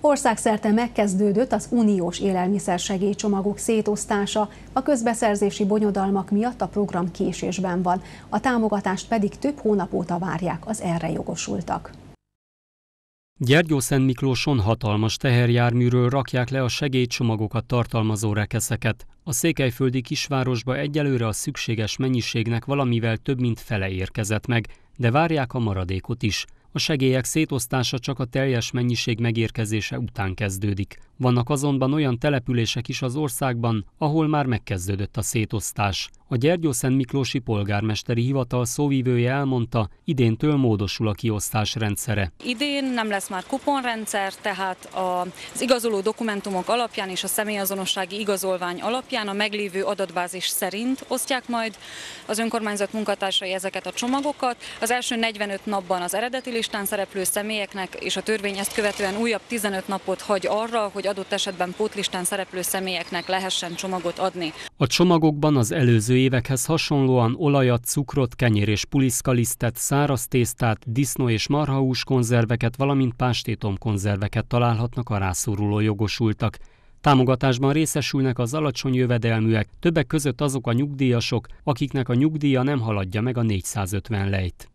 Országszerte megkezdődött az uniós segélycsomagok szétosztása, a közbeszerzési bonyodalmak miatt a program késésben van, a támogatást pedig több hónap óta várják az erre jogosultak. Gyergyó Szent Miklóson hatalmas teherjárműről rakják le a segélycsomagokat tartalmazó rekeszeket. A székelyföldi kisvárosba egyelőre a szükséges mennyiségnek valamivel több mint fele érkezett meg, de várják a maradékot is. A segélyek szétosztása csak a teljes mennyiség megérkezése után kezdődik. Vannak azonban olyan települések is az országban, ahol már megkezdődött a szétosztás. A Szent Miklósi polgármesteri hivatal szóvívője elmondta, idéntől módosul a kiosztás rendszere. Idén nem lesz már kuponrendszer, tehát az igazoló dokumentumok alapján és a személyazonossági igazolvány alapján a meglévő adatbázis szerint osztják majd az önkormányzat munkatársai ezeket a csomagokat. Az első 45 napban az eredeti listán szereplő személyeknek és a törvény ezt követően újabb 15 napot hagy arra, hogy adott esetben pótlistán szereplő személyeknek lehessen csomagot adni. A csomagokban az előző előző évekhez hasonlóan olajat, cukrot, kenyér és puliszkalisztet, száraz tésztát, disznó és marhahús konzerveket, valamint pástétom konzerveket találhatnak a rászoruló jogosultak. Támogatásban részesülnek az alacsony jövedelműek, többek között azok a nyugdíjasok, akiknek a nyugdíja nem haladja meg a 450 lejt.